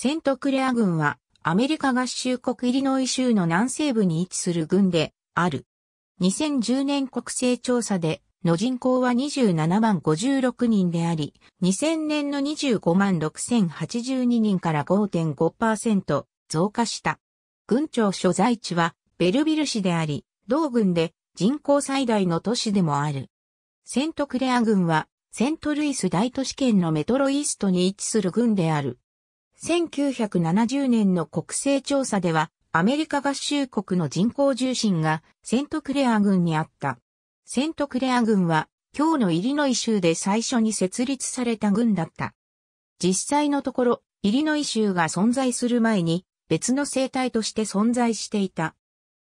セントクレア軍はアメリカ合衆国イリノイ州の南西部に位置する軍である。2010年国勢調査での人口は27万56人であり、2000年の25万6082人から5.5%増加した。軍庁所在地はベルビル市であり、同軍で人口最大の都市でもある。セントクレア軍はセントルイス大都市圏のメトロイーストに位置する軍である。1970年の国勢調査では、アメリカ合衆国の人口重心がセントクレア軍にあった。セントクレア軍は、今日のイリノイ州で最初に設立された軍だった。実際のところ、イリノイ州が存在する前に、別の生態として存在していた。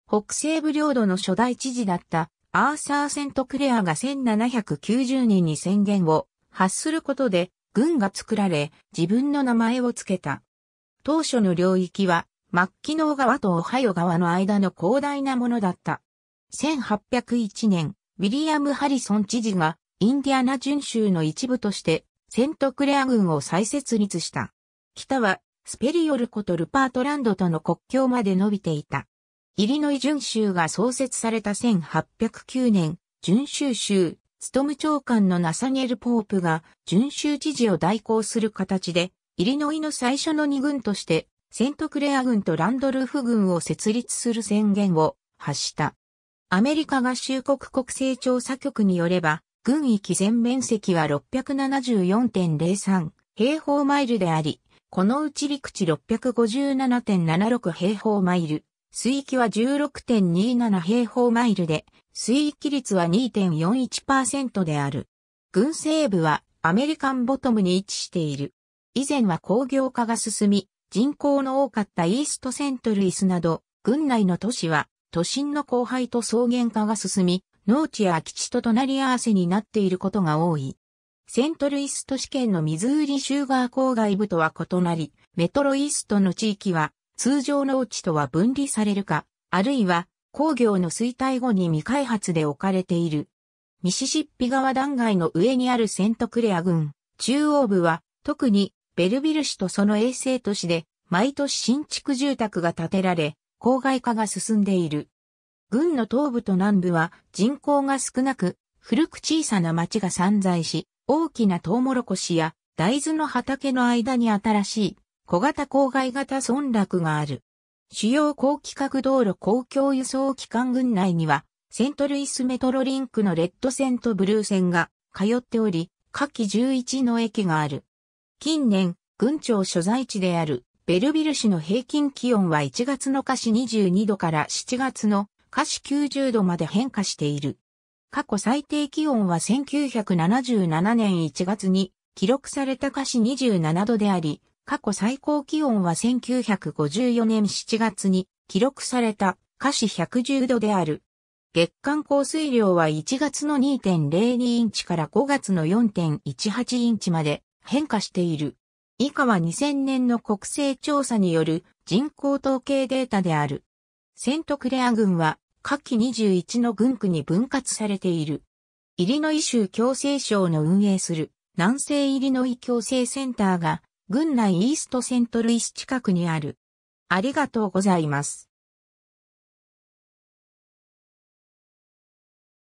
北西部領土の初代知事だったアーサー・セントクレアが1790年に宣言を発することで軍が作られ、自分の名前を付けた。当初の領域は、マッキノ川とオハヨ川の間の広大なものだった。1801年、ウィリアム・ハリソン知事が、インディアナ巡州の一部として、セントクレア軍を再設立した。北は、スペリオルコとルパートランドとの国境まで伸びていた。イリノイ巡州が創設された1809年、巡州州、ストム長官のナサニエル・ポープが、巡州知事を代行する形で、イリノイの最初の2軍として、セントクレア軍とランドルフ軍を設立する宣言を発した。アメリカ合衆国国勢調査局によれば、軍域全面積は674.03平方マイルであり、このうち陸地657.76平方マイル、水域は16.27平方マイルで、水域率は2.41%である。軍西部はアメリカンボトムに位置している。以前は工業化が進み、人口の多かったイーストセントルイスなど、軍内の都市は都心の荒廃と草原化が進み、農地や空き地と隣り合わせになっていることが多い。セントルイスト市圏のミズーリシューガー郊外部とは異なり、メトロイーストの地域は通常農地とは分離されるか、あるいは工業の衰退後に未開発で置かれている。ミシシッピ川断崖の上にあるセントクレア郡、中央部は特にベルビル市とその衛星都市で毎年新築住宅が建てられ、郊外化が進んでいる。郡の東部と南部は人口が少なく、古く小さな町が散在し、大きなトウモロコシや大豆の畑の間に新しい小型郊外型村落がある。主要高規格道路公共輸送機関群内には、セントルイスメトロリンクのレッド線とブルー線が通っており、下記11の駅がある。近年、群庁所在地であるベルビル市の平均気温は1月の下市22度から7月の下市90度まで変化している。過去最低気温は1977年1月に記録された下市27度であり、過去最高気温は1954年7月に記録された華氏110度である。月間降水量は1月の2.02インチから5月の4.18インチまで変化している。以下は2000年の国勢調査による人口統計データである。セントクレア郡は下記21の郡区に分割されている。イリノイ州共生省の運営する南西イリノイ共生センターが軍内イーストセントルイス近くにある。ありがとうございます。